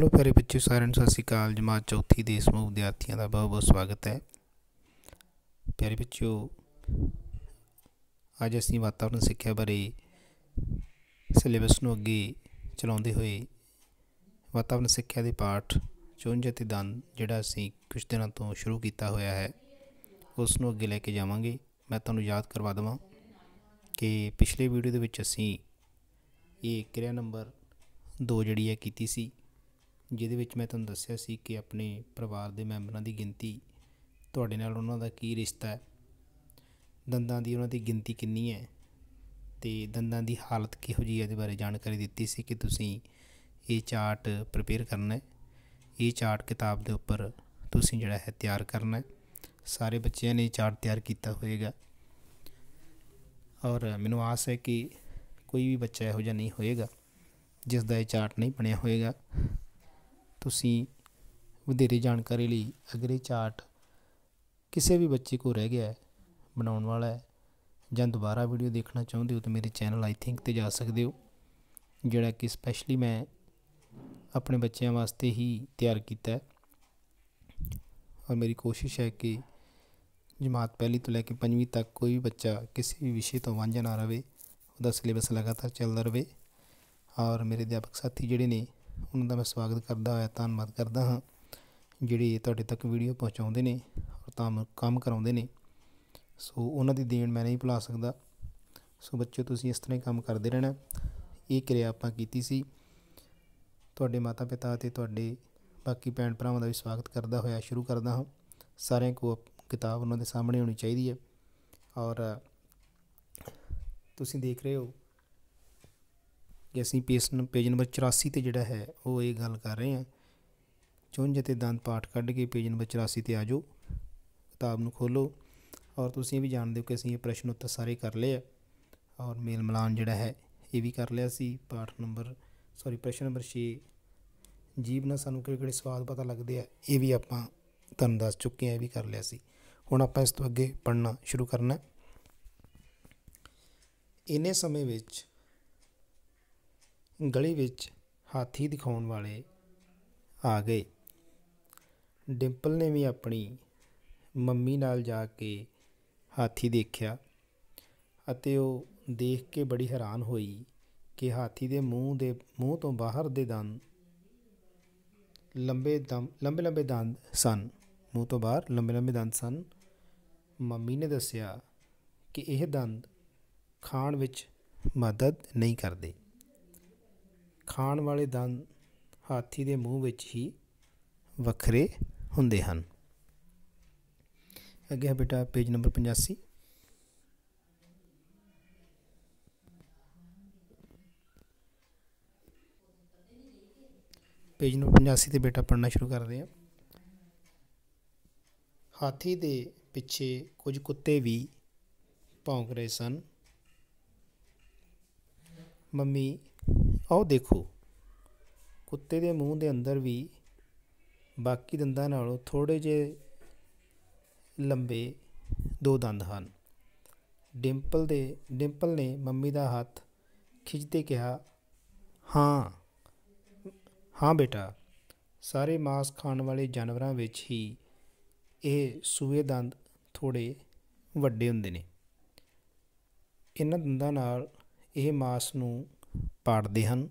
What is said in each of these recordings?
ਲੋ ਪਿਆਰੇ ਬੱਚਿਓ ਸਾਰਿਆਂ ਨੂੰ ਸਤਿ ਸ਼੍ਰੀ ਅਕਾਲ ਜਮਾਤ ਚੌਥੀ ਦੇ ਸਮੂਹ ਵਿਦਿਆਰਥੀਆਂ ਦਾ ਬਹੁਤ-ਬਹੁਤ ਸਵਾਗਤ ਹੈ ਪਿਆਰੇ ਬੱਚਿਓ ਅੱਜ ਅਸੀਂ ਵਾਤਾਵਰਣ ਸਿੱਖਿਆ ਬਾਰੇ ਸਿਲੇਬਸ ਨੂੰ ਅੱਗੇ ਚਲਾਉਂਦੇ ਹੋਏ ਵਾਤਾਵਰਣ ਸਿੱਖਿਆ ਦੇ ਪਾਠ ਚੁੰਝ ਅਤੇ ਦੰਦ ਜਿਹੜਾ ਅਸੀਂ ਕੁਝ ਦਿਨਾਂ ਤੋਂ ਸ਼ੁਰੂ ਕੀਤਾ ਹੋਇਆ ਹੈ ਉਸ ਨੂੰ ਅੱਗੇ ਲੈ ਕੇ ਜਾਵਾਂਗੇ ਮੈਂ ਤੁਹਾਨੂੰ ਯਾਦ ਕਰਵਾ ਦਵਾਂ ਕਿ ਪਿਛਲੇ ਵੀਡੀਓ ਦੇ ਵਿੱਚ ਅਸੀਂ ਇਹ ਕਿਰਿਆ ਨੰਬਰ 2 ਜਿਹੜੀ ਹੈ ਕੀਤੀ ਸੀ ਜਿਹਦੇ ਵਿੱਚ ਮੈਂ ਤੁਹਾਨੂੰ ਦੱਸਿਆ ਸੀ ਕਿ ਆਪਣੇ ਪਰਿਵਾਰ ਦੇ ਮੈਂਬਰਾਂ ਦੀ ਗਿਣਤੀ ਤੁਹਾਡੇ ਨਾਲ ਉਹਨਾਂ ਦਾ ਕੀ ਰਿਸ਼ਤਾ ਹੈ ਦੰਦਾਂ ਦੀ ਉਹਨਾਂ ਦੀ ਗਿਣਤੀ ਕਿੰਨੀ ਹੈ ਤੇ ਦੰਦਾਂ ਦੀ ਹਾਲਤ ਕਿਹੋ ਜੀ ਹੈ ਇਹਦੇ ਬਾਰੇ ਜਾਣਕਾਰੀ ਦਿੱਤੀ ਸੀ ਕਿ ਤੁਸੀਂ ਇਹ ਚਾਰਟ ਪ੍ਰਪੇਅਰ ਕਰਨਾ ਹੈ ਇਹ ਚਾਰਟ ਕਿਤਾਬ ਦੇ ਉੱਪਰ ਤੁਸੀਂ ਜਿਹੜਾ ਹੈ ਤਿਆਰ ਕਰਨਾ ਹੈ ਸਾਰੇ ਬੱਚਿਆਂ ਨੇ ਚਾਰਟ ਤਿਆਰ ਕੀਤਾ ਹੋਵੇਗਾ ਔਰ ਮੈਨੂੰ ਆਸ ਹੈ ਕਿ ਕੋਈ ਵੀ ਬੱਚਾ ਇਹੋ ਜਿਹਾ ਨਹੀਂ ਹੋਏਗਾ ਜਿਸ ਦਾ ਇਹ ਚਾਰਟ ਨਹੀਂ ਬਣਿਆ ਹੋਏਗਾ ਤੁਸੀਂ ਵਧੇਰੇ ਜਾਣਕਾਰੀ ਲਈ ਅਗਰੇ ਚਾਰਟ ਕਿਸੇ ਵੀ ਬੱਚੇ ਕੋ ਰਹਿ ਗਿਆ ਬਣਾਉਣ ਵਾਲਾ ਜਾਂ ਦੁਬਾਰਾ ਵੀਡੀਓ ਦੇਖਣਾ ਚਾਹੁੰਦੇ ਹੋ ਤਾਂ ਮੇਰੇ ਚੈਨਲ ਆਈ ਥਿੰਕ ਤੇ ਜਾ ਸਕਦੇ ਹੋ ਜਿਹੜਾ ਕਿ ਸਪੈਸ਼ਲੀ ਮੈਂ ਆਪਣੇ ਬੱਚਿਆਂ ਵਾਸਤੇ ਹੀ ਤਿਆਰ ਕੀਤਾ ਹੈ ਔਰ ਮੇਰੀ ਕੋਸ਼ਿਸ਼ ਹੈ ਕਿ ਜਮਾਤ ਪਹਿਲੀ ਤੋਂ ਲੈ ਕੇ ਪੰਜਵੀਂ ਤੱਕ ਕੋਈ ਵੀ ਬੱਚਾ ਕਿਸੇ ਵੀ ਵਿਸ਼ੇ ਤੋਂ ਵਾਂਝਾ ਨਾ ਰਹੇ ਉਹਦਾ ਸਿਲੇਬਸ ਲਗਾਤਾਰ ਚੱਲਦਾ ਰਹੇ ਔਰ ਮੇਰੇ ਅਧਿਆਪਕ ਸਾਥੀ ਜਿਹੜੇ ਨੇ ਉਹਨਾਂ ਦਾ ਮੈਂ ਸਵਾਗਤ ਕਰਦਾ ਹਾਂ ਧੰਨਵਾਦ ਕਰਦਾ ਹਾਂ ਜਿਹੜੇ ਤੁਹਾਡੇ ਤੱਕ ਵੀਡੀਓ ਪਹੁੰਚਾਉਂਦੇ ਨੇ ਔਰ ਤਾਂ ਕੰਮ ਕਰਾਉਂਦੇ ਨੇ ਸੋ ਉਹਨਾਂ ਦੀ ਦੇਣ ਮੈਂ ਨਹੀਂ ਭੁਲਾ ਸਕਦਾ ਸੋ ਬੱਚਿਓ ਤੁਸੀਂ ਇਸ ਤਰ੍ਹਾਂ ਹੀ ਕੰਮ ਕਰਦੇ ਰਹਿਣਾ ਇਹ ਕਿਰਿਆ ਆਪਾਂ ਕੀਤੀ ਸੀ ਤੁਹਾਡੇ ਮਾਤਾ ਪਿਤਾ ਤੇ ਤੁਹਾਡੇ ਬਾਕੀ ਭੈਣ ਭਰਾਵਾਂ ਦਾ ਵੀ ਸਵਾਗਤ ਕਰਦਾ ਹੋਇਆ ਸ਼ੁਰੂ ਕਰਦਾ ਹਾਂ ਸਾਰਿਆਂ ਕੋ ਕਿਤਾਬ ਉਹਨਾਂ ਦੇ ਸਾਹਮਣੇ ਹੋਣੀ ਚਾਹੀਦੀ ਹੈ ਔਰ ਤੁਸੀਂ ਦੇਖ ਰਹੇ ਹੋ ਕਿ ਅਸੀਂ ਪੇਜ ਪੇਜ ਨੰਬਰ 84 ਤੇ ਜਿਹੜਾ ਹੈ ਉਹ ਇਹ ਗੱਲ ਕਰ ਰਹੇ ਹਾਂ ਚੁੰਝ ਤੇ ਦੰਦ ਪਾਠ ਕੱਢ ਕੇ ਪੇਜ ਨੰਬਰ 84 ਤੇ ਆ ਜਾਓ ਕਿਤਾਬ ਨੂੰ ਖੋਲੋ ਔਰ ਤੁਸੀਂ ਵੀ ਜਾਣਦੇ ਹੋ ਕਿ ਅਸੀਂ ਇਹ ਪ੍ਰਸ਼ਨ ਉੱਤਰ ਸਾਰੇ ਕਰ ਲਏ ਆ ਔਰ ਮੇਲ ਮਿਲਾਨ ਜਿਹੜਾ ਹੈ ਇਹ ਵੀ ਕਰ ਲਿਆ ਸੀ ਪਾਠ ਨੰਬਰ ਸੌਰੀ ਪ੍ਰਸ਼ਨ ਨੰਬਰ 6 ਜੀਵ ਨਾਲ ਸਾਨੂੰ ਕਿਹੜੇ ਕਿਹੜੇ ਸਵਾਲ ਪਤਾ ਲੱਗਦੇ ਆ ਇਹ ਵੀ ਆਪਾਂ ਤੁਹਾਨੂੰ ਦੱਸ ਚੁੱਕੇ ਆ ਇਹ ਵੀ ਕਰ ਲਿਆ ਸੀ ਹੁਣ ਆਪਾਂ ਇਸ ਤੋਂ ਅੱਗੇ ਪੜਨਾ ਸ਼ੁਰੂ ਕਰਨਾ ਇਨੇ ਸਮੇਂ ਵਿੱਚ ਗਲੀ ਵਿੱਚ ਹਾਥੀ ਦਿਖਾਉਣ ਵਾਲੇ ਆ ਗਏ ਡਿੰਪਲ ਨੇ ਵੀ ਆਪਣੀ ਮੰਮੀ ਨਾਲ ਜਾ ਕੇ ਹਾਥੀ ਦੇਖਿਆ ਅਤੇ ਉਹ ਦੇਖ ਕੇ ਬੜੀ ਹੈਰਾਨ ਹੋਈ ਕਿ ਹਾਥੀ ਦੇ ਮੂੰਹ ਦੇ ਮੂੰਹ ਤੋਂ ਬਾਹਰ ਦੇ ਦੰਦ ਲੰਬੇ ਦੰਦ ਲੰਬੇ ਲੰਬੇ ਦੰਦ ਸਨ ਮੂੰਹ ਤੋਂ ਬਾਹਰ ਲੰਬੇ ਲੰਬੇ ਦੰਦ ਸਨ ਮੰਮੀ ਨੇ ਦੱਸਿਆ ਕਿ ਇਹ ਦੰਦ ਖਾਣ ਵਿੱਚ ਮਦਦ ਨਹੀਂ ਕਰਦੇ ਖਾਣ ਵਾਲੇ ਦੰਦ ਹਾਥੀ ਦੇ ਮੂੰਹ ਵਿੱਚ ਹੀ ਵੱਖਰੇ ਹੁੰਦੇ ਹਨ ਅੱਗੇ ਬੇਟਾ ਪੇਜ ਨੰਬਰ 85 ਪੇਜ ਨੰਬਰ 85 ਤੇ ਬੇਟਾ ਪੜਨਾ ਸ਼ੁਰੂ ਕਰਦੇ ਹਾਂ ਹਾਥੀ ਦੇ ਪਿੱਛੇ ਕੁਝ ਕੁੱਤੇ ਵੀ ਭੌਂਕ ਰਹੇ ਸਨ ਮੰਮੀ ਆਓ ਦੇਖੋ ਕੁੱਤੇ ਦੇ ਮੂੰਹ ਦੇ ਅੰਦਰ ਵੀ ਬਾਕੀ ਦੰਦਾਂ ਨਾਲੋਂ ਥੋੜੇ ਜੇ ਲੰਬੇ ਦੋ ਦੰਦ ਹਨ ਡਿੰਪਲ ਦੇ ਡਿੰਪਲ ਨੇ ਮੰਮੀ ਦਾ ਹੱਥ ਖਿੱਚਦੇ ਕਿਹਾ ਹਾਂ ਹਾਂ ਬੇਟਾ ਸਾਰੇ ਮਾਸ ਖਾਣ ਵਾਲੇ ਜਾਨਵਰਾਂ ਵਿੱਚ ਹੀ ਇਹ ਸੂਏ ਦੰਦ ਥੋੜੇ ਵੱਡੇ ਹੁੰਦੇ ਨੇ ਇਹਨਾਂ ਦੰਦਾਂ ਨਾਲ ਇਹ ਮਾਸ ਨੂੰ ਪਾੜਦੇ ਹਨ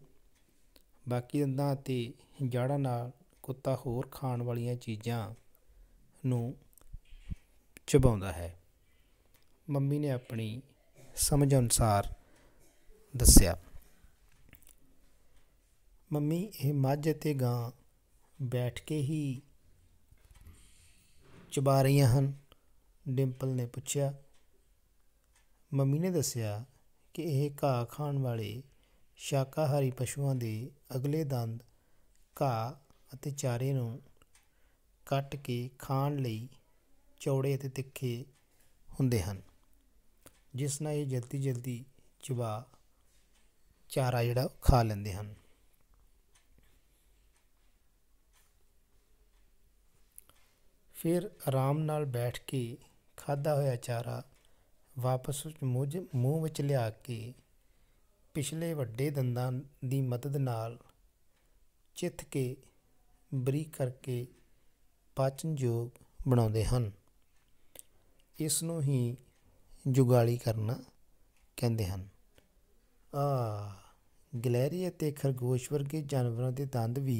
ਬਾਕੀ ਦੰਦਾਂ ਅਤੇ ਜੜ੍ਹਾਂ ਨਾਲ ਕੁੱਤਾ ਹੋਰ ਖਾਣ ਵਾਲੀਆਂ ਚੀਜ਼ਾਂ ਨੂੰ ਚਬਾਉਂਦਾ ਹੈ ਮੰਮੀ ਨੇ ਆਪਣੀ ਸਮਝ ਅਨੁਸਾਰ ਦੱਸਿਆ ਮੰਮੀ ਇਹ ਮੱਝ ਤੇ ਗਾਂ ਬੈਠ ਕੇ ਹੀ ਚਬਾ ਰਹੀਆਂ ਹਨ ਡਿੰਪਲ ਨੇ ਪੁੱਛਿਆ ਮੰਮੀ ਨੇ ਦੱਸਿਆ ਕਿ ਇਹ ਘਾਹ ਖਾਣ ਵਾਲੇ ਸ਼ਾਕਾਹਾਰੀ ਪਸ਼ੂਆਂ ਦੇ ਅਗਲੇ ਦੰਦ ਘਾਹ ਅਤੇ ਚਾਰੇ ਨੂੰ ਕੱਟ ਕੇ ਖਾਣ ਲਈ ਚੌੜੇ ਅਤੇ ਤਿੱਖੇ ਹੁੰਦੇ ਹਨ ਜਿਸ ਨਾਲ ਇਹ ਜਲਦੀ ਜਲਦੀ ਚਬਾ ਚਾਰਾ ਜਿਹੜਾ ਖਾ ਲੈਂਦੇ ਹਨ ਫਿਰ ਆਰਾਮ ਨਾਲ ਬੈਠ ਕੇ ਖਾਦਾ ਹੋਇਆ ਚਾਰਾ ਵਾਪਸ ਮੂੰਹ ਵਿੱਚ ਲਿਆ ਕੇ ਪਿਛਲੇ ਵੱਡੇ ਦੰਦਾਂ ਦੀ ਮਦਦ ਨਾਲ ਚਿੱਥ ਕੇ ਬਰੀਕ ਕਰਕੇ ਪਾਚਨਯੋਗ ਬਣਾਉਂਦੇ ਹਨ ਇਸ ਨੂੰ ਹੀ ਜੁਗਾਲੀ ਕਰਨਾ ਕਹਿੰਦੇ ਹਨ ਆ ਗਲੇਰੀ ਅਤੇ ਖਰਗੋਸ਼ ਵਰਗੇ ਜਾਨਵਰਾਂ ਦੇ ਦੰਦ ਵੀ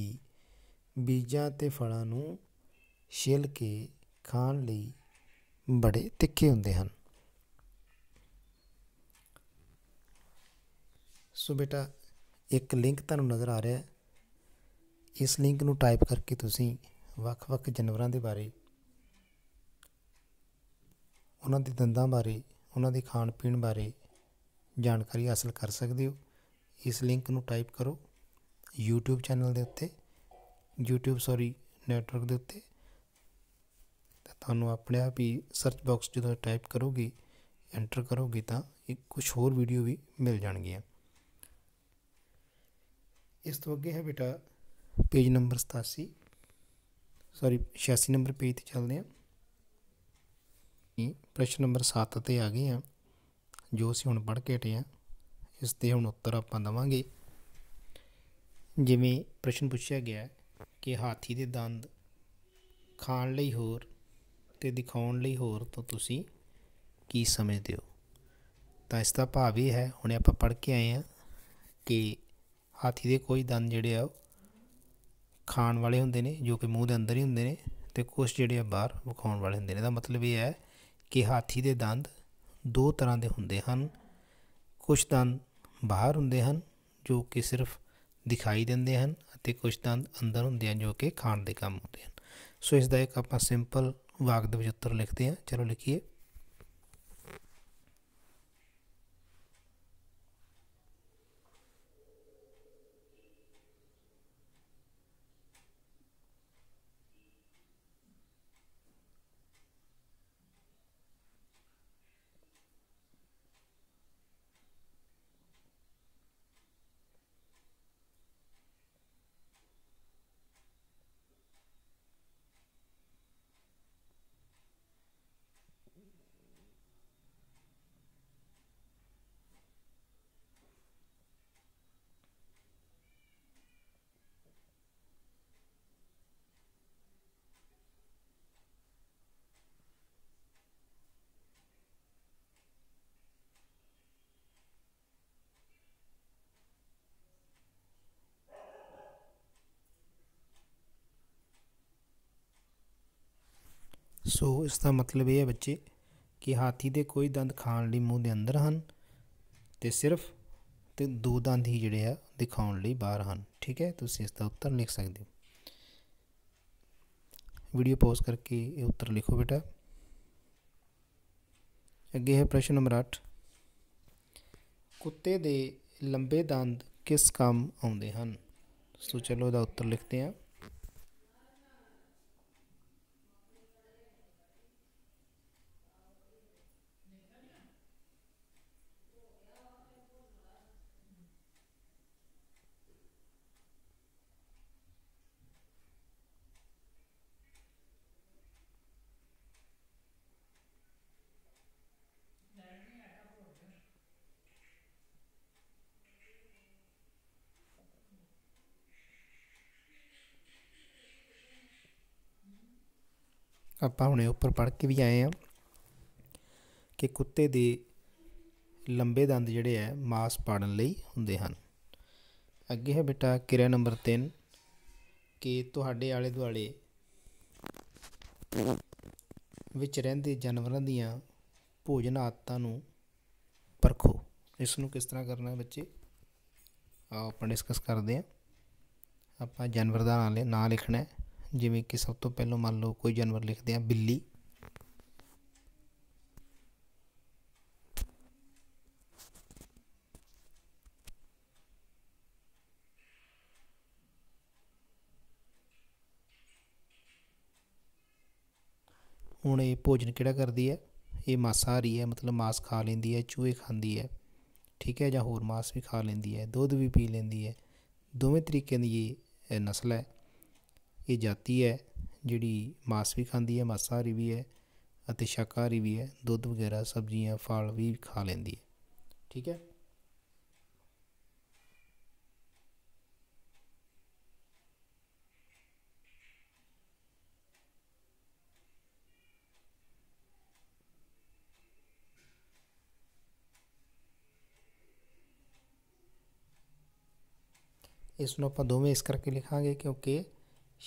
ਬੀਜਾਂ ਤੇ ਫਲਾਂ ਨੂੰ ਛਿਲ ਕੇ ਖਾਣ ਲਈ ਬੜੇ ਤਿੱਖੇ ਹੁੰਦੇ ਹਨ ਸੋ ਬੇਟਾ ਇੱਕ ਲਿੰਕ ਤੁਹਾਨੂੰ ਨਜ਼ਰ ਆ ਰਿਹਾ ਹੈ ਇਸ ਲਿੰਕ ਨੂੰ ਟਾਈਪ ਕਰਕੇ ਤੁਸੀਂ ਵੱਖ-ਵੱਖ ਜਾਨਵਰਾਂ ਦੇ ਬਾਰੇ ਉਹਨਾਂ ਦੇ ਦੰਦਾਂ ਬਾਰੇ ਉਹਨਾਂ ਦੇ ਖਾਣ ਪੀਣ ਬਾਰੇ ਜਾਣਕਾਰੀ ਹਾਸਲ ਕਰ ਸਕਦੇ ਹੋ ਇਸ ਲਿੰਕ ਨੂੰ ਟਾਈਪ ਕਰੋ YouTube ਚੈਨਲ ਦੇ ਉੱਤੇ YouTube ਸੌਰੀ ਨੈਟਵਰਕ ਦੇ ਉੱਤੇ ਤਾਂ ਤੁਹਾਨੂੰ ਆਪਣੇ ਆਪ ਹੀ ਸਰਚ ਬਾਕਸ ਜਦੋਂ ਟਾਈਪ ਕਰੋਗੇ ਐਂਟਰ ਕਰੋਗੇ ਤਾਂ ਇੱਕ ਕੁਝ ਹੋਰ ਵੀਡੀਓ ਵੀ ਮਿਲ ਜਾਣਗੀਆਂ ਇਸ ਤੋਂ ਅੱਗੇ ਹੈ ਬੇਟਾ page number 87 sorry 86 number page ਤੇ ਚੱਲਦੇ ਇਹ ਪ੍ਰਸ਼ਨ ਨੰਬਰ 7 ਤੇ ਆ ਗਏ ਆ ਜੋ ਅਸੀਂ ਹੁਣ ਪੜ੍ਹ ਕੇ ਹਟੇ ਆ ਇਸ ਤੇ ਹੁਣ ਉੱਤਰ ਆਪਾਂ ਦਵਾਂਗੇ ਜਿਵੇਂ ਪ੍ਰਸ਼ਨ ਪੁੱਛਿਆ ਗਿਆ ਕਿ ਹਾਥੀ ਦੇ ਦੰਦ ਖਾਣ ਲਈ ਹੋਰ ਤੇ ਦਿਖਾਉਣ ਲਈ ਹੋਰ ਤਾਂ ਤੁਸੀਂ ਕੀ ਸਮਝਦੇ ਹੋ ਤਾਂ ਇਸ ਦਾ ਭਾਵ ਇਹ ਹੈ ਹੁਣੇ ਆਪਾਂ ਪੜ੍ਹ ਕੇ ਆਏ ਆ ਕਿ ਹਾਥੀ ਦੇ ਕੋਈ ਦੰਦ ਜਿਹੜੇ ਆ ਖਾਣ ਵਾਲੇ ਹੁੰਦੇ ਨੇ ਜੋ ਕਿ ਮੂੰਹ ਦੇ ਅੰਦਰ ਹੀ ਹੁੰਦੇ ਨੇ ਤੇ ਕੁਝ ਜਿਹੜੇ ਆ ਬਾਹਰ ਵਿਖਾਉਣ ਵਾਲੇ ਹੁੰਦੇ ਨੇ ਦਾ ਮਤਲਬ ਇਹ ਹੈ ਕਿ ਹਾਥੀ ਦੇ ਦੰਦ ਦੋ ਤਰ੍ਹਾਂ ਦੇ ਹੁੰਦੇ ਹਨ ਕੁਝ ਦੰਦ ਬਾਹਰ ਹੁੰਦੇ ਹਨ ਜੋ ਕਿ ਸਿਰਫ ਦਿਖਾਈ ਦਿੰਦੇ ਹਨ ਅਤੇ ਕੁਝ ਦੰਦ ਅੰਦਰ ਹੁੰਦੇ ਹਨ ਜੋ ਕਿ ਖਾਣ ਦੇ ਕੰਮ ਹੁੰਦੇ ਹਨ ਸੋ ਇਸ ਦਾ ਇੱਕ ਆਪਾਂ ਸਿੰਪਲ ਵਾਕ ਦੇ ਵਿੱਚ ਉੱਤਰ ਲਿਖਦੇ ਹਾਂ ਚਲੋ ਲਿਖੀਏ ਸੋ ਇਸ ਦਾ ਮਤਲਬ ਇਹ ਹੈ ਬੱਚੇ ਕਿ ਹਾਥੀ ਦੇ ਕੋਈ ਦੰਦ ਖਾਣ ਲਈ ਮੂੰਹ ਦੇ ਅੰਦਰ ਹਨ ਤੇ ਸਿਰਫ ਤੇ ਦੋ ਦੰਦ ਹੀ ਜਿਹੜੇ ਆ ਦਿਖਾਉਣ ਲਈ ਬਾਹਰ ਹਨ ਠੀਕ ਹੈ ਤੁਸੀਂ ਇਸ ਦਾ ਉੱਤਰ ਲਿਖ ਸਕਦੇ ਹੋ ਵੀਡੀਓ ਪੌਜ਼ ਕਰਕੇ ਇਹ ਉੱਤਰ ਲਿਖੋ ਬੇਟਾ ਅੱਗੇ ਹੈ ਪ੍ਰਸ਼ਨ ਨੰਬਰ 8 ਕੁੱਤੇ ਦੇ ਲੰਬੇ ਦੰਦ ਕਿਸ ਕੰਮ ਆਉਂਦੇ ਹਨ ਸੋ ਚਲੋ ਇਹਦਾ ਉੱਤਰ ਲਿਖਦੇ ਹਾਂ ਆਪਾਂ ਹੁਣੇ ਉੱਪਰ ਪੜ੍ਹ ਕੇ ਵੀ ਆਏ ਆ ਕਿ ਕੁੱਤੇ ਦੇ ਲੰਬੇ ਦੰਦ ਜਿਹੜੇ ਆ ਮਾਸ ਪਾੜਨ ਲਈ ਹੁੰਦੇ ਹਨ ਅੱਗੇ ਹੈ ਬੇਟਾ ਕਿਰਿਆ ਨੰਬਰ 3 ਕਿ ਤੁਹਾਡੇ ਆਲੇ ਦੁਆਲੇ ਵਿੱਚ ਰਹਿੰਦੇ ਜਾਨਵਰਾਂ ਦੀਆਂ ਭੋਜਨ ਆਦਤਾਂ ਨੂੰ ਪਰਖੋ ਇਸ ਨੂੰ ਕਿਸ ਤਰ੍ਹਾਂ ਕਰਨਾ ਹੈ ਬੱਚੇ ਆਪਾਂ ਡਿਸਕਸ ਕਰਦੇ ਆ ਆਪਾਂ ਜਾਨਵਰ ਦਾ ਨਾਂ ਲਿਖਣਾ ਹੈ ਜਿਵੇਂ ਕਿ ਸਭ ਤੋਂ ਪਹਿਲਾਂ ਮੰਨ ਲਓ ਕੋਈ ਜਾਨਵਰ ਲਿਖਦੇ ਆ ਬਿੱਲੀ ਹੁਣ ਇਹ ਭੋਜਨ ਕਿਹੜਾ ਕਰਦੀ ਹੈ ਇਹ ਮਾਸਾਹਾਰੀ ਹੈ ਮਤਲਬ ਮਾਸ ਖਾ ਲੈਂਦੀ ਹੈ ਚੂਹੇ ਖਾਂਦੀ ਹੈ ਠੀਕ ਹੈ ਜਾਂ ਹੋਰ ਮਾਸ ਵੀ ਖਾ ਲੈਂਦੀ ਹੈ ਦੁੱਧ ਵੀ ਪੀ ਲੈਂਦੀ ਹੈ ਦੋਵੇਂ ਤਰੀਕੇ ਦੀ ਇਹ ਨਸਲ ਹੈ ਇਹ ਜਾਤੀ ਹੈ ਜਿਹੜੀ ਮਾਸ ਵੀ ਖਾਂਦੀ ਹੈ ਮਾਸਾਹਾਰੀ ਵੀ ਹੈ ਅਤੇ ਸ਼ਾਕਾਹਾਰੀ ਵੀ ਹੈ ਦੁੱਧ ਵਗੈਰਾ ਸਬਜ਼ੀਆਂ ਫਲ ਵੀ ਖਾ ਲੈਂਦੀ ਹੈ ਠੀਕ ਹੈ ਇਸ ਨੂੰ ਆਪਾਂ ਦੋਵੇਂ ਇਸ ਕਰਕੇ ਲਿਖਾਂਗੇ ਕਿਉਂਕਿ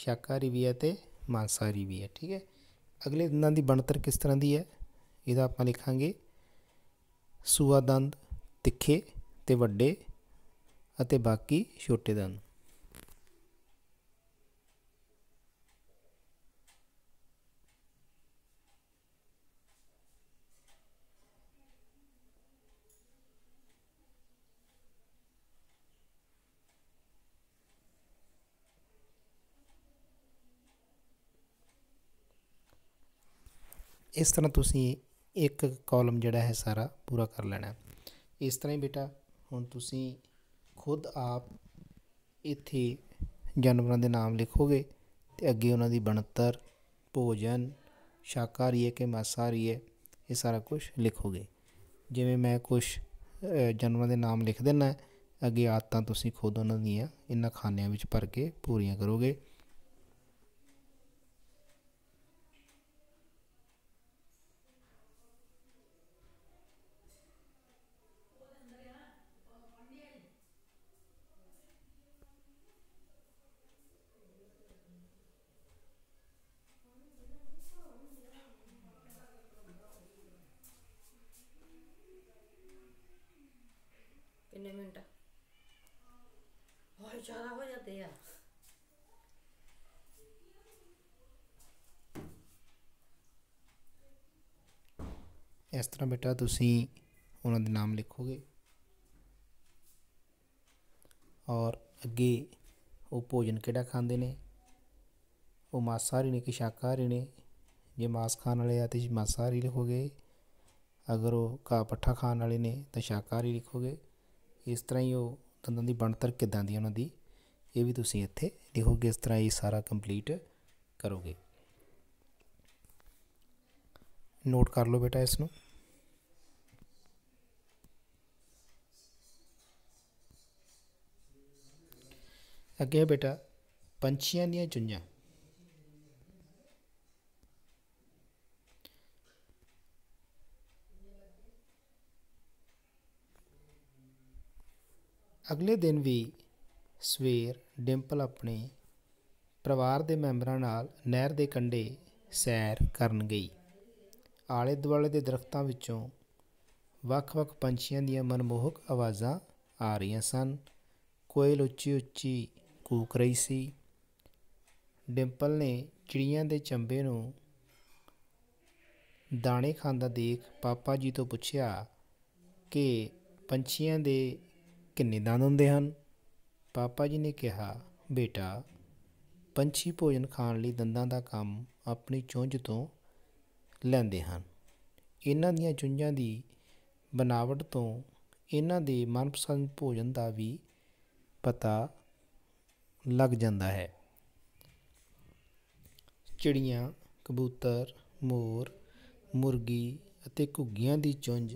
ਸ਼ਾਕਾਹਾਰੀ ਵੀ ਹੈ ਤੇ ਮਾंसाहारी ਵੀ ਹੈ ਠੀਕ ਹੈ ਅਗਲੇ ਦੰਦਾਂ ਦੀ ਬਣਤਰ ਕਿਸ ਤਰ੍ਹਾਂ ਦੀ ਹੈ ਇਹਦਾ ਆਪਾਂ ਲਿਖਾਂਗੇ ਸੂਆ ਦੰਦ ਤਿੱਖੇ ਤੇ ਵੱਡੇ ਅਤੇ ਬਾਕੀ ਛੋਟੇ ਦੰਦ ਇਸ ਤਰ੍ਹਾਂ ਤੁਸੀਂ ਇੱਕ ਕਾਲਮ ਜਿਹੜਾ ਹੈ ਸਾਰਾ ਪੂਰਾ ਕਰ ਲੈਣਾ ਇਸ ਤਰ੍ਹਾਂ ਹੀ ਬੇਟਾ ਹੁਣ ਤੁਸੀਂ ਖੁਦ ਆਪ ਇੱਥੇ ਜਾਨਵਰਾਂ ਦੇ ਨਾਮ ਲਿਖੋਗੇ ਤੇ ਅੱਗੇ ਉਹਨਾਂ ਦੀ ਬਣਤਰ ਭੋਜਨ ਸ਼ਾਕਾਹਾਰੀ ਹੈ ਕਿ ਮਾਸਾਹਾਰੀ ਹੈ ਇਹ ਸਾਰਾ ਕੁਝ ਲਿਖੋਗੇ ਜਿਵੇਂ ਮੈਂ ਕੁਝ ਜਾਨਵਰਾਂ ਦੇ ਨਾਮ ਲਿਖ ਦਿੰਨਾ ਅੱਗੇ ਆਦਤਾਂ ਤੁਸੀਂ ਖੁਦ ਉਹਨਾਂ ਦੀਆਂ ਇਹਨਾਂ ਖਾਨਿਆਂ ਵਿੱਚ ਭਰ ਕੇ ਪੂਰੀਆਂ ਕਰੋਗੇ ਕਰਦੇ ਆ ਇਸ ਤਰ੍ਹਾਂ ਬੇਟਾ ਤੁਸੀਂ ਉਹਨਾਂ ਦੇ ਨਾਮ ਲਿਖੋਗੇ ਔਰ ਅੱਗੇ ਉਹ ਭੋਜਨ ਕਿਹੜਾ ਖਾਂਦੇ ਨੇ ਉਹ ਮਾਸਾਹਾਰੀ ਨੇ ਕਿ ਸ਼ਾਕਾਹਾਰੀ ਨੇ ਜੇ ਮਾਸ ਖਾਣ ਵਾਲੇ ਆ ਤੇ ਮਾਸਾਹਾਰੀ ਲਿਖੋਗੇ ਅਗਰ ਉਹ ਘਾਹ ਪੱਠਾ ਖਾਣ ਵਾਲੇ ਨੇ ਤਾਂ ਸ਼ਾਕਾਹਾਰੀ ਲਿਖੋਗੇ ਇਸ ਤਰ੍ਹਾਂ ਹੀ ਉਹ ਦੰਦਾਂ ਦੀ ਬਣਤਰ ਕਿਦਾਂ ਦੀ ਉਹਨਾਂ ਦੀ ਇਹ ਵੀ ਤੁਸੀਂ ਇੱਥੇ ਦੇਖੋਗੇ ਇਸ ਤਰ੍ਹਾਂ ਇਹ ਸਾਰਾ ਕੰਪਲੀਟ ਕਰੋਗੇ ਨੋਟ ਕਰ ਲਓ ਬੇਟਾ ਇਸ ਨੂੰ ਅੱਗੇ ਬੇਟਾ ਪੰਛੀਆਂ ਦੀਆਂ ਚੁੰਝਾਂ ਅਗਲੇ ਦਿਨ ਵੀ ਸਵੇਰ ਡਿੰਪਲ ਆਪਣੇ ਪਰਿਵਾਰ ਦੇ ਮੈਂਬਰਾਂ ਨਾਲ ਨਹਿਰ ਦੇ ਕੰਢੇ ਸੈਰ ਕਰਨ ਗਈ ਆਲੇ ਦੁਆਲੇ ਦੇ ਦਰਖਤਾਂ ਵਿੱਚੋਂ ਵੱਖ-ਵੱਖ ਪੰਛੀਆਂ ਦੀਆਂ ਮਨਮੋਹਕ ਆਵਾਜ਼ਾਂ ਆ ਰਹੀਆਂ ਸਨ ਕੋਇਲ ਉੱਚੀ-ਉੱਚੀ ਕੂਕ ਰਹੀ ਸੀ ਡਿੰਪਲ ਨੇ ਚਿੜੀਆਂ ਦੇ ਚੰਬੇ ਨੂੰ ਦਾਣੇ ਖਾਂਦਾ ਦੇਖ ਪਾਪਾ ਜੀ ਤੋਂ ਪੁੱਛਿਆ ਕਿ ਪੰਛੀਆਂ ਦੇ ਕਿੰਨੇ ਦੰਦ ਹੁੰਦੇ ਹਨ ਪਾਪਾ ਜੀ ਨੇ ਕਿਹਾ ਬੇਟਾ ਪੰਛੀ ਭੋਜਨ ਖਾਣ ਲਈ ਦੰਦਾਂ ਦਾ ਕੰਮ ਆਪਣੀ ਚੁੰਝ ਤੋਂ ਲੈਂਦੇ ਹਨ ਇਹਨਾਂ ਦੀਆਂ ਚੁੰਝਾਂ ਦੀ ਬਨਾਵਟ ਤੋਂ ਇਹਨਾਂ ਦੇ ਮਨਪਸੰਦ ਭੋਜਨ ਦਾ ਵੀ ਪਤਾ ਲੱਗ ਜਾਂਦਾ ਹੈ ਚਿੜੀਆਂ ਕਬੂਤਰ ਮੋਰ ਮੁਰਗੀ ਅਤੇ ਘੁੱਗੀਆਂ ਦੀ ਚੁੰਝ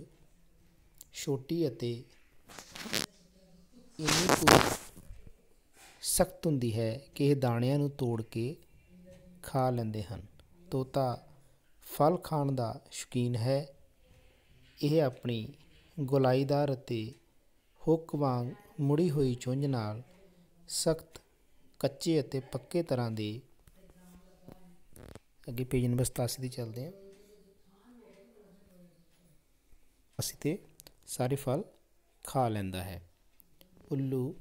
ਛੋਟੀ ਅਤੇ ਇਹਨੂੰ ਸਖਤ ਹੁੰਦੀ ਹੈ ਕਿ ਇਹ ਦਾਣਿਆਂ ਨੂੰ ਤੋੜ ਕੇ ਖਾ ਲੈਂਦੇ ਹਨ ਤੋਤਾ ਫਲ ਖਾਣ ਦਾ ਸ਼ੌਕੀਨ ਹੈ ਇਹ ਆਪਣੀ ਗੁਲਾਈਦਾਰ ਅਤੇ ਹੁੱਕ ਵਾਂਗ ਮੁੜੀ ਹੋਈ ਚੁੰਝ ਨਾਲ ਸਖਤ ਕੱਚੇ ਅਤੇ ਪੱਕੇ ਤਰ੍ਹਾਂ ਦੇ ਅੱਗੇ ਪੇਜ ਨੰਬਰ 87 ਦੀ ਚੱਲਦੇ ਹਾਂ ਅਸੀਂ ਤੇ ਸਾਰੇ ਫਲ ਖਾ ਲੈਂਦਾ ਹੈ ਉੱਲੂ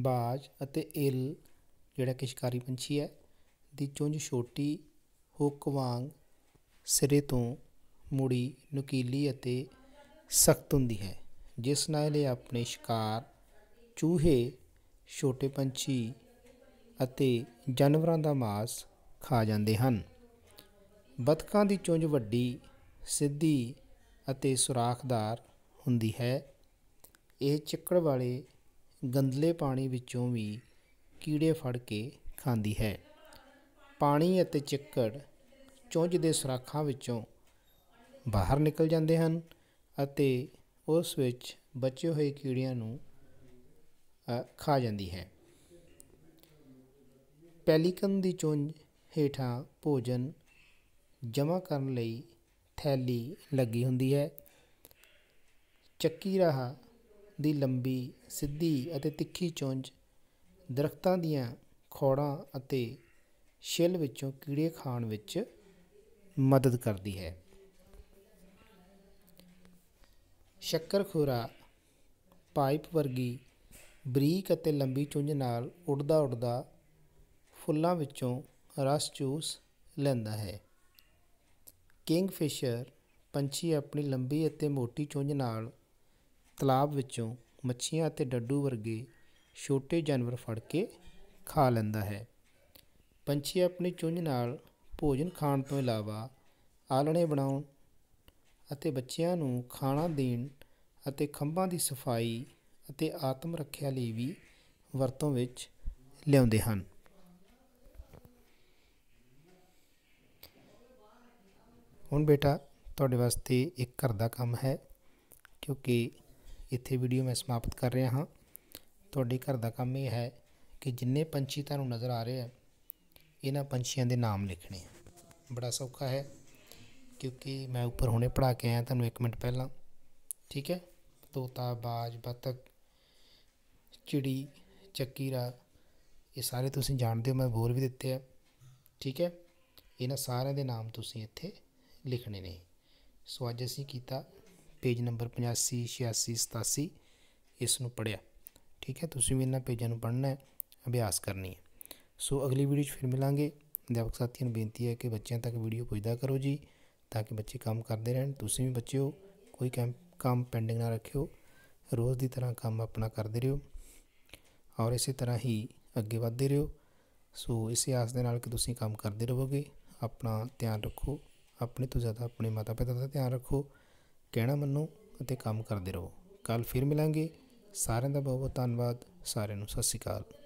ਬਾਜ਼ ਅਤੇ ਇਲ ਜਿਹੜਾ ਕਿ ਸ਼ਿਕਾਰੀ ਪੰਛੀ ਹੈ ਦੀ ਚੁੰਝ ਛੋਟੀ ਹੁੱਕ ਵਾਂਗ ਸਿਰੇ ਤੋਂ ਮੁੜੀ ਨੁਕੀਲੀ ਅਤੇ ਸਖਤ ਹੁੰਦੀ ਹੈ ਜਿਸ ਨਾਲ ਇਹ ਆਪਣੇ ਸ਼ਿਕਾਰ ਚੂਹੇ ਛੋਟੇ ਪੰਛੀ ਅਤੇ ਜਾਨਵਰਾਂ ਦਾ ਮਾਸ ਖਾ ਜਾਂਦੇ ਹਨ ਬਤਕਾਂ ਦੀ ਚੁੰਝ ਵੱਡੀ ਸਿੱਧੀ ਅਤੇ ਸੁਰਾਖਦਾਰ ਹੁੰਦੀ ਹੈ ਇਹ ਚਿੱਕੜ ਵਾਲੇ ਗੰਦਲੇ ਪਾਣੀ ਵਿੱਚੋਂ ਵੀ ਕੀੜੇ ਫੜ ਕੇ ਖਾਂਦੀ ਹੈ ਪਾਣੀ ਅਤੇ ਚਿੱਕੜ ਚੁੰਝ ਦੇ ਸਰਾਖਾਂ ਵਿੱਚੋਂ ਬਾਹਰ ਨਿਕਲ ਜਾਂਦੇ ਹਨ ਅਤੇ ਉਸ ਵਿੱਚ ਬਚੇ ਹੋਏ ਕੀੜਿਆਂ ਨੂੰ ਖਾ ਜਾਂਦੀ ਹੈ ਪੈਲੀਕਨ ਦੀ ਚੁੰਝ ਹੇਠਾਂ ਭੋਜਨ ਜਮ੍ਹਾਂ ਕਰਨ ਲਈ ਥੈਲੀ ਲੱਗੀ ਹੁੰਦੀ ਹੈ ਚੱਕੀ ਰਹਾ ਦੀ ਲੰਬੀ ਸਿੱਧੀ ਅਤੇ ਤਿੱਖੀ ਚੁੰਝ ਦਰਖਤਾਂ ਦੀਆਂ ਖੋੜਾਂ ਅਤੇ ਛਿੱਲ ਵਿੱਚੋਂ ਕੀੜੇ ਖਾਣ ਵਿੱਚ ਮਦਦ ਕਰਦੀ ਹੈ ਸ਼ੱਕਰਖੁਰਾ ਪਾਈਪ ਵਰਗੀ ਬਰੀਕ ਅਤੇ ਲੰਬੀ ਚੁੰਝ ਨਾਲ ਉੱਡਦਾ ਉੱਡਦਾ ਫੁੱਲਾਂ ਵਿੱਚੋਂ ਰਸ ਚੂਸ ਲੈਂਦਾ ਹੈ ਕਿੰਗਫਿਸ਼ਰ ਪੰਛੀ ਆਪਣੀ ਲੰਬੀ ਅਤੇ ਮੋਟੀ ਚੁੰਝ ਨਾਲ ਤਲਾਬ ਵਿੱਚੋਂ ਮੱਛੀਆਂ ਅਤੇ ਡੱਡੂ ਵਰਗੇ ਛੋਟੇ ਜਾਨਵਰ ਫੜ ਕੇ ਖਾ ਲੈਂਦਾ ਹੈ ਪੰਛੀ ਆਪਣੀ ਚੁੰਝ ਨਾਲ ਭੋਜਨ ਖਾਣ ਤੋਂ ਇਲਾਵਾ ਆਲਣੇ ਬਣਾਉਣ ਅਤੇ ਬੱਚਿਆਂ ਨੂੰ ਖਾਣਾ ਦੇਣ ਅਤੇ ਖੰਭਾਂ ਦੀ ਸਫਾਈ ਅਤੇ ਆਤਮ ਰੱਖਿਆ ਲਈ ਵੀ ਵਰਤੋਂ ਵਿੱਚ ਲਿਆਉਂਦੇ ਹਨ ਹੁਣ ਬੇਟਾ ਤੁਹਾਡੇ ਵਾਸਤੇ ਇੱਕ ਘਰ ਦਾ ਕੰਮ ਹੈ ਕਿਉਂਕਿ ਇੱਥੇ ਵੀਡੀਓ ਮੈਂ ਸਮਾਪਤ ਕਰ ਰਿਹਾ ਹਾਂ ਤੁਹਾਡੇ ਘਰ ਦਾ ਕੰਮ ਇਹ ਹੈ ਕਿ ਜਿੰਨੇ ਪੰਛੀ ਤੁਹਾਨੂੰ ਨਜ਼ਰ ਆ ਰਹੇ ਆ ਇਹਨਾਂ ਪੰਛੀਆਂ ਦੇ ਨਾਮ ਲਿਖਣੇ ਆ ਬੜਾ ਸੌਖਾ ਹੈ ਕਿਉਂਕਿ ਮੈਂ ਉੱਪਰ ਹੁਣੇ ਪੜਾ ਕੇ ਆਇਆ ਤੁਹਾਨੂੰ 1 ਮਿੰਟ ਪਹਿਲਾਂ ਠੀਕ ਹੈ ਤੋਤਾ ਬਾਜ ਬਤਕ ਚਿੜੀ ਚੱਕੀਰਾ ਇਹ ਸਾਰੇ ਤੁਸੀਂ ਜਾਣਦੇ ਹੋ ਮੈਂ ਬੋਲ ਵੀ ਦਿੱਤੇ ਆ ਠੀਕ ਹੈ ਇਹਨਾਂ ਸਾਰਿਆਂ ਦੇ ਨਾਮ ਤੁਸੀਂ ਇੱਥੇ ਲਿਖਣੇ ਨੇ ਸੋ ਅੱਜ ਅਸੀਂ ਕੀਤਾ ਪੇਜ ਨੰਬਰ 85 86 87 ਇਸ ਨੂੰ ਪੜਿਆ ਠੀਕ ਹੈ ਤੁਸੀਂ ਵੀ ਇਹਨਾਂ ਪੇਜਾਂ ਨੂੰ ਪੜ੍ਹਨਾ ਹੈ ਅਭਿਆਸ ਕਰਨੀ ਹੈ ਸੋ ਅਗਲੀ ਵੀਡੀਓ 'ਚ ਫਿਰ ਮਿਲਾਂਗੇ ਅਧਿਆਪਕ ਸਾਥੀਆਂ ਨੂੰ ਬੇਨਤੀ ਹੈ ਕਿ ਬੱਚਿਆਂ ਤੱਕ ਵੀਡੀਓ ਪਹੁੰਚਦਾ ਕਰੋ ਜੀ ਤਾਂ ਕਿ ਬੱਚੇ ਕੰਮ ਕਰਦੇ ਰਹਿਣ ਤੁਸੀਂ ਵੀ ਬੱਚਿਓ ਕੋਈ ਕੰਮ ਪੈਂਡਿੰਗ ਨਾ ਰੱਖਿਓ ਰੋਜ਼ ਦੀ ਤਰ੍ਹਾਂ ਕੰਮ ਆਪਣਾ ਕਰਦੇ ਰਹੋ ਔਰ ਇਸੇ ਤਰ੍ਹਾਂ ਹੀ ਅੱਗੇ ਵਧਦੇ ਰਹੋ ਸੋ ਇਸੇ ਆਸ ਦੇ ਨਾਲ ਕਿ ਤੁਸੀਂ ਕੰਮ ਕਰਦੇ ਰਹੋਗੇ ਆਪਣਾ ਧਿਆਨ ਰੱਖੋ ਆਪਣੇ ਤੋਂ ਜ਼ਿਆਦਾ ਆਪਣੇ ਮਾਤਾ ਪਿਤਾ ਦਾ ਧਿਆਨ ਰੱਖੋ ਕਹਿਣਾ ਮੰਨੋ ਅਤੇ ਕੰਮ ਕਰਦੇ ਰਹੋ ਕੱਲ ਫਿਰ ਮਿਲਾਂਗੇ ਸਾਰਿਆਂ ਦਾ ਬਹੁਤ ਬਹੁਤ ਧੰਨਵਾਦ ਸਾਰਿਆਂ ਨੂੰ ਸਤਿ ਸ਼੍ਰੀ ਅਕਾਲ